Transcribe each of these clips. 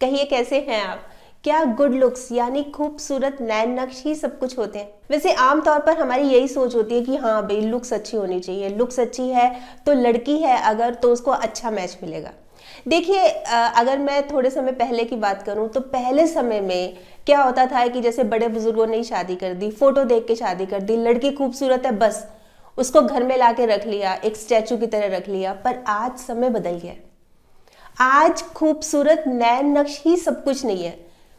कहिए कैसे हैं आप क्या गुड लुक्स यानी खूबसूरत नैन नक्श ही सब कुछ होते हैं वैसे आमतौर पर हमारी यही सोच होती है कि हाँ भाई लुक्स अच्छी होनी चाहिए लुक्स अच्छी है तो लड़की है अगर तो उसको अच्छा मैच मिलेगा देखिए अगर मैं थोड़े समय पहले की बात करूं तो पहले समय में क्या होता था कि जैसे बड़े बुजुर्गों ने शादी कर दी फोटो देख के शादी कर दी लड़की खूबसूरत है बस उसको घर में ला के रख लिया एक स्टैचू की तरह रख लिया पर आज समय बदल गया आज खूबसूरत नैन नक्श ही सब कुछ नहीं है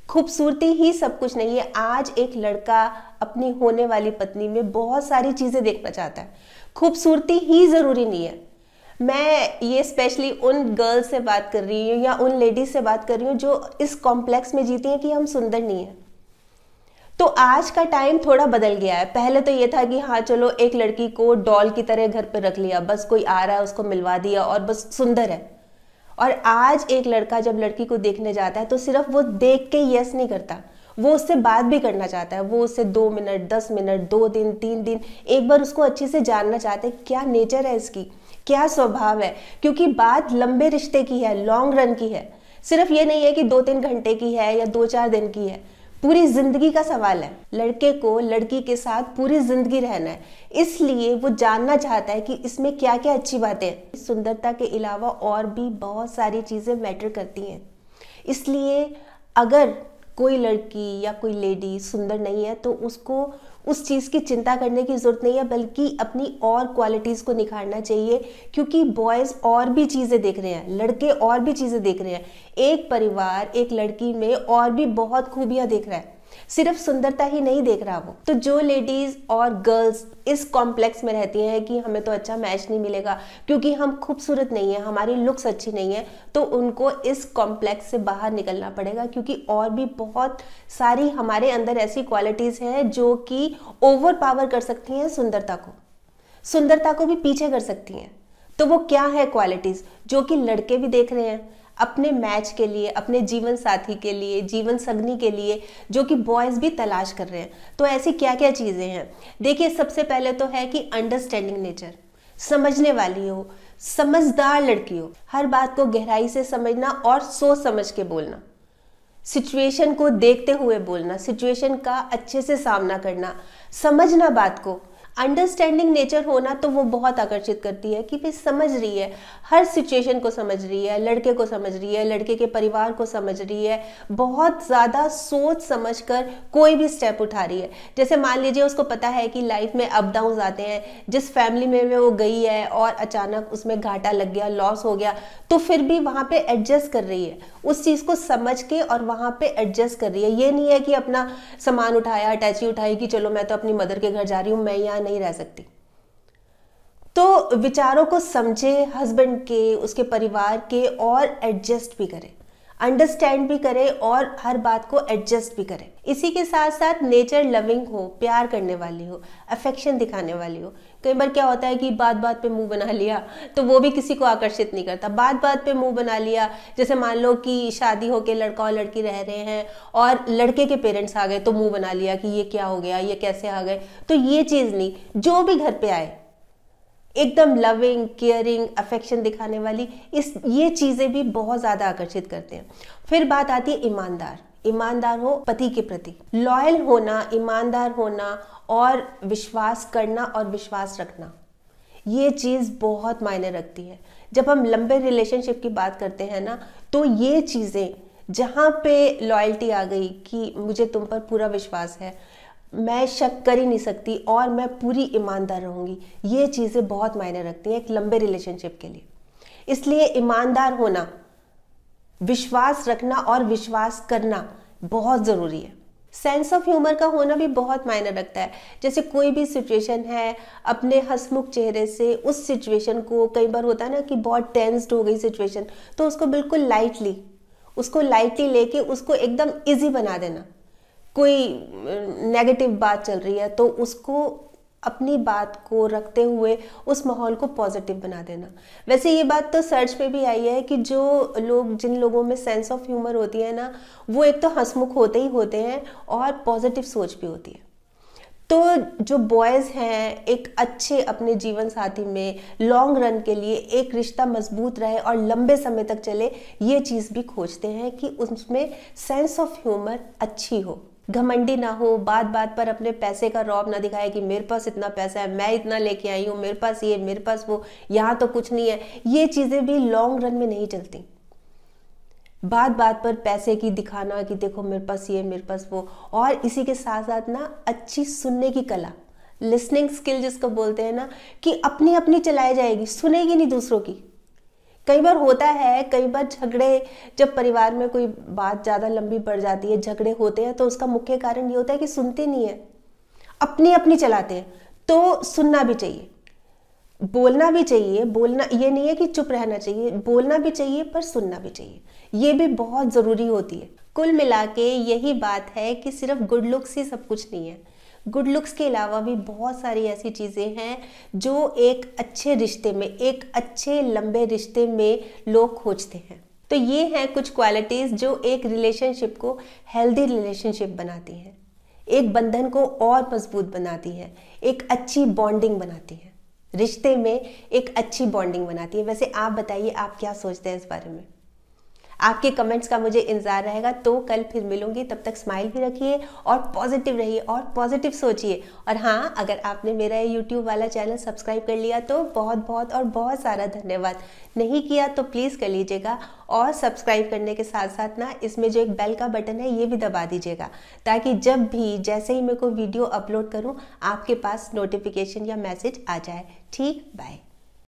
खूबसूरती ही सब कुछ नहीं है आज एक लड़का अपनी होने वाली पत्नी में बहुत सारी चीज़ें देखना चाहता है खूबसूरती ही ज़रूरी नहीं है मैं ये स्पेशली उन गर्ल्स से बात कर रही हूँ या उन लेडीज से बात कर रही हूँ जो इस कॉम्प्लेक्स में जीती हैं कि हम सुंदर नहीं हैं तो आज का टाइम थोड़ा बदल गया है पहले तो ये था कि हाँ चलो एक लड़की को डॉल की तरह घर पर रख लिया बस कोई आ रहा है उसको मिलवा दिया और बस सुंदर है और आज एक लड़का जब लड़की को देखने जाता है तो सिर्फ वो देख के यस नहीं करता वो उससे बात भी करना चाहता है वो उससे दो मिनट दस मिनट दो दिन तीन दिन एक बार उसको अच्छे से जानना चाहते हैं क्या नेचर है इसकी क्या स्वभाव है क्योंकि बात लंबे रिश्ते की है लॉन्ग रन की है सिर्फ ये नहीं है कि दो तीन घंटे की है या दो चार दिन की है पूरी जिंदगी का सवाल है लड़के को लड़की के साथ पूरी जिंदगी रहना है इसलिए वो जानना चाहता है कि इसमें क्या क्या अच्छी बातें हैं सुंदरता के अलावा और भी बहुत सारी चीज़ें मैटर करती हैं इसलिए अगर कोई लड़की या कोई लेडी सुंदर नहीं है तो उसको उस चीज़ की चिंता करने की ज़रूरत नहीं है बल्कि अपनी और क्वालिटीज़ को निखारना चाहिए क्योंकि बॉयज़ और भी चीज़ें देख रहे हैं लड़के और भी चीज़ें देख रहे हैं एक परिवार एक लड़की में और भी बहुत खूबियाँ देख रहा है सिर्फ सुंदरता ही नहीं देख रहा वो तो जो लेडीज और गर्ल्स इस कॉम्प्लेक्स में रहती हैं कि हमें तो अच्छा मैच नहीं मिलेगा क्योंकि हम खूबसूरत नहीं है हमारी लुक्स अच्छी नहीं है तो उनको इस कॉम्प्लेक्स से बाहर निकलना पड़ेगा क्योंकि और भी बहुत सारी हमारे अंदर ऐसी क्वालिटीज़ हैं जो कि ओवर पावर कर सकती हैं सुंदरता को सुंदरता को भी पीछे कर सकती हैं तो वो क्या है क्वालिटीज़ जो कि लड़के भी देख रहे हैं अपने मैच के लिए अपने जीवन साथी के लिए जीवन सगनी के लिए जो कि बॉयज़ भी तलाश कर रहे हैं तो ऐसी क्या क्या चीज़ें हैं देखिए सबसे पहले तो है कि अंडरस्टैंडिंग नेचर समझने वाली हो समझदार लड़की हो हर बात को गहराई से समझना और सोच समझ के बोलना सिचुएशन को देखते हुए बोलना सिचुएशन का अच्छे से सामना करना समझना बात को अंडरस्टैंडिंग नेचर होना तो वो बहुत आकर्षित करती है कि वे समझ रही है हर सिचुएशन को समझ रही है लड़के को समझ रही है लड़के के परिवार को समझ रही है बहुत ज़्यादा सोच समझ कर कोई भी स्टेप उठा रही है जैसे मान लीजिए उसको पता है कि लाइफ में अप डाउन आते हैं जिस फैमिली में वो गई है और अचानक उसमें घाटा लग गया लॉस हो गया तो फिर भी वहाँ पर एडजस्ट कर रही है उस चीज़ को समझ के और वहाँ पर एडजस्ट कर रही है ये नहीं है कि अपना सामान उठाया अटैची उठाई कि चलो मैं तो अपनी मदर के घर जा रही हूँ मैं यहाँ नहीं रह सकती तो विचारों को समझे हस्बैंड के उसके परिवार के और एडजस्ट भी करें अंडरस्टैंड भी करे और हर बात को एडजस्ट भी करे इसी के साथ साथ नेचर लविंग हो प्यार करने वाली हो अफेक्शन दिखाने वाली हो कई बार क्या होता है कि बात बात पे मुंह बना लिया तो वो भी किसी को आकर्षित नहीं करता बात बात पे मुंह बना लिया जैसे मान लो कि शादी होके लड़का और लड़की रह रहे हैं और लड़के के पेरेंट्स आ गए तो मुंह बना लिया कि ये क्या हो गया ये कैसे आ गए तो ये चीज़ नहीं जो भी घर पे आए एकदम लविंग केयरिंग अफेक्शन दिखाने वाली इस ये चीज़ें भी बहुत ज़्यादा आकर्षित करते हैं फिर बात आती है ईमानदार ईमानदार हो पति के प्रति लॉयल होना ईमानदार होना और विश्वास करना और विश्वास रखना ये चीज़ बहुत मायने रखती है जब हम लंबे रिलेशनशिप की बात करते हैं ना तो ये चीज़ें जहाँ पे लॉयल्टी आ गई कि मुझे तुम पर पूरा विश्वास है मैं शक कर ही नहीं सकती और मैं पूरी ईमानदार रहूँगी ये चीज़ें बहुत मायने रखती हैं एक लंबे रिलेशनशिप के लिए इसलिए ईमानदार होना विश्वास रखना और विश्वास करना बहुत ज़रूरी है सेंस ऑफ ह्यूमर का होना भी बहुत मायने रखता है जैसे कोई भी सिचुएशन है अपने हंसमुख चेहरे से उस सिचुएशन को कई बार होता है ना कि बहुत टेंस्ड हो गई सिचुएशन तो उसको बिल्कुल लाइटली उसको लाइटली लेके उसको एकदम इजी बना देना कोई नेगेटिव बात चल रही है तो उसको अपनी बात को रखते हुए उस माहौल को पॉजिटिव बना देना वैसे ये बात तो सर्च में भी आई है कि जो लोग जिन लोगों में सेंस ऑफ ह्यूमर होती है ना वो एक तो हंसमुख होते ही होते हैं और पॉजिटिव सोच भी होती है तो जो बॉयज़ हैं एक अच्छे अपने जीवन साथी में लॉन्ग रन के लिए एक रिश्ता मजबूत रहे और लंबे समय तक चले ये चीज़ भी खोजते हैं कि उसमें सेंस ऑफ ह्यूमर अच्छी हो घमंडी ना हो बात बात पर अपने पैसे का रौब ना दिखाए कि मेरे पास इतना पैसा है मैं इतना लेके आई हूँ मेरे पास ये मेरे पास वो यहाँ तो कुछ नहीं है ये चीज़ें भी लॉन्ग रन में नहीं चलती बात बात पर पैसे की दिखाना कि देखो मेरे पास ये मेरे पास वो और इसी के साथ साथ ना अच्छी सुनने की कला लिसनिंग स्किल जिसको बोलते हैं ना कि अपनी अपनी चलाई जाएगी सुनेगी नहीं दूसरों की कई बार होता है कई बार झगड़े जब परिवार में कोई बात ज़्यादा लंबी पड़ जाती है झगड़े होते हैं तो उसका मुख्य कारण ये होता है कि सुनते नहीं है अपनी अपनी चलाते हैं तो सुनना भी चाहिए बोलना भी चाहिए बोलना ये नहीं है कि चुप रहना चाहिए बोलना भी चाहिए पर सुनना भी चाहिए ये भी बहुत ज़रूरी होती है कुल मिला के यही बात है कि सिर्फ गुड लुक्स ही सब कुछ नहीं है गुड लुक्स के अलावा भी बहुत सारी ऐसी चीज़ें हैं जो एक अच्छे रिश्ते में एक अच्छे लंबे रिश्ते में लोग खोजते हैं तो ये हैं कुछ क्वालिटीज़ जो एक रिलेशनशिप को हेल्दी रिलेशनशिप बनाती हैं एक बंधन को और मजबूत बनाती है एक अच्छी बॉन्डिंग बनाती है रिश्ते में एक अच्छी बॉन्डिंग बनाती है वैसे आप बताइए आप क्या सोचते हैं इस बारे में आपके कमेंट्स का मुझे इंतजार रहेगा तो कल फिर मिलूंगी तब तक स्माइल भी रखिए और पॉजिटिव रहिए और पॉजिटिव सोचिए और हाँ अगर आपने मेरा यूट्यूब वाला चैनल सब्सक्राइब कर लिया तो बहुत बहुत और बहुत सारा धन्यवाद नहीं किया तो प्लीज़ कर लीजिएगा और सब्सक्राइब करने के साथ साथ ना इसमें जो एक बेल का बटन है ये भी दबा दीजिएगा ताकि जब भी जैसे ही मैं कोई वीडियो अपलोड करूँ आपके पास नोटिफिकेशन या मैसेज आ जाए ठीक बाय